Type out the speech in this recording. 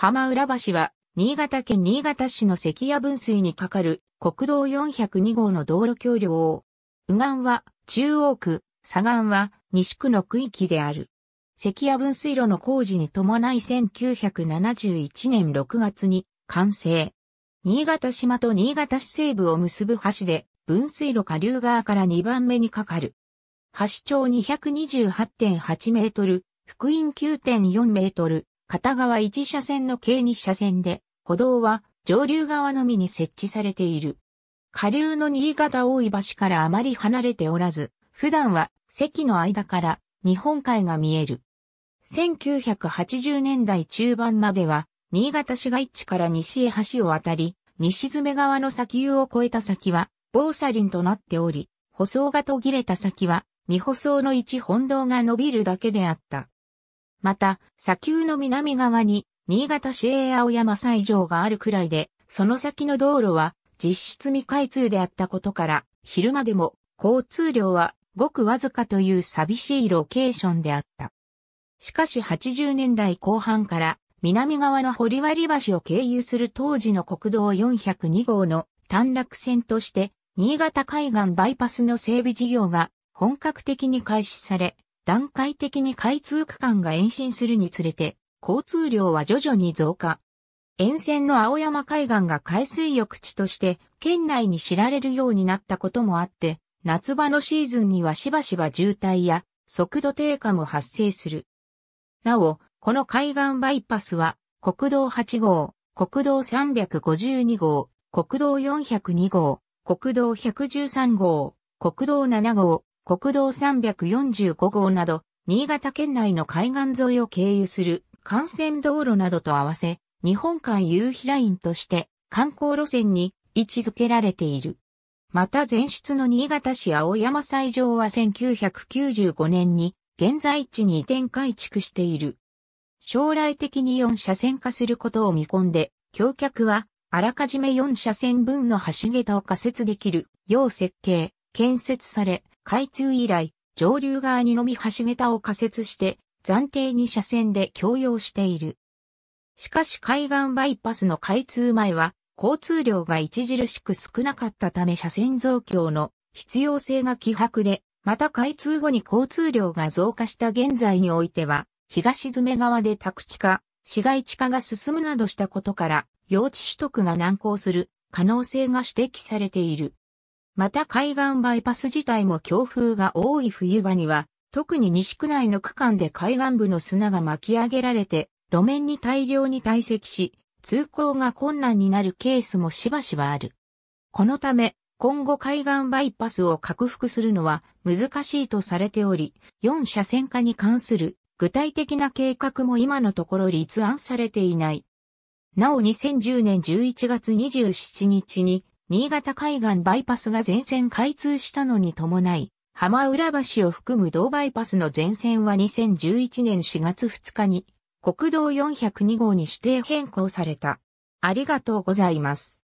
浜浦橋は、新潟県新潟市の関屋分水に架かる国道402号の道路橋梁を、右岸は中央区、左岸は西区の区域である。関屋分水路の工事に伴い1971年6月に完成。新潟島と新潟市西部を結ぶ橋で、分水路下流側から2番目に架かる。橋長228.8メートル、福音9.4メートル、片側1車線の計2車線で、歩道は上流側のみに設置されている。下流の新潟大井橋からあまり離れておらず、普段は席の間から日本海が見える。1980年代中盤までは、新潟市街地から西へ橋を渡り、西詰川の砂丘を越えた先は、防砂林となっており、舗装が途切れた先は、未舗装の一本道が伸びるだけであった。また、砂丘の南側に、新潟市営青山西条があるくらいで、その先の道路は、実質未開通であったことから、昼間でも、交通量は、ごくわずかという寂しいロケーションであった。しかし80年代後半から、南側の堀割橋を経由する当時の国道402号の短絡線として、新潟海岸バイパスの整備事業が本格的に開始され、段階的に開通区間が延伸するにつれて、交通量は徐々に増加。沿線の青山海岸が海水浴地として県内に知られるようになったこともあって、夏場のシーズンにはしばしば渋滞や速度低下も発生する。なお、この海岸バイパスは国道8号、国道352号、国道402号、国道113号、国道7号、国道345号など、新潟県内の海岸沿いを経由する幹線道路などと合わせ、日本海夕日ラインとして観光路線に位置づけられている。また前出の新潟市青山斎場は1995年に現在地に移転改築している。将来的に4車線化することを見込んで、橋脚はあらかじめ4車線分の橋桁を仮設できるよう設計、建設され、開通以来、上流側にのみ橋桁を仮設して、暫定に車線で共用している。しかし海岸バイパスの開通前は、交通量が著しく少なかったため車線増強の必要性が希薄で、また開通後に交通量が増加した現在においては、東詰め側で宅地化、市街地化が進むなどしたことから、用地取得が難航する可能性が指摘されている。また海岸バイパス自体も強風が多い冬場には、特に西区内の区間で海岸部の砂が巻き上げられて、路面に大量に堆積し、通行が困難になるケースもしばしばある。このため、今後海岸バイパスを拡幅するのは難しいとされており、4車線化に関する具体的な計画も今のところ立案されていない。なお2010年11月27日に新潟海岸バイパスが全線開通したのに伴い、浜浦橋を含む同バイパスの全線は2011年4月2日に国道402号に指定変更された。ありがとうございます。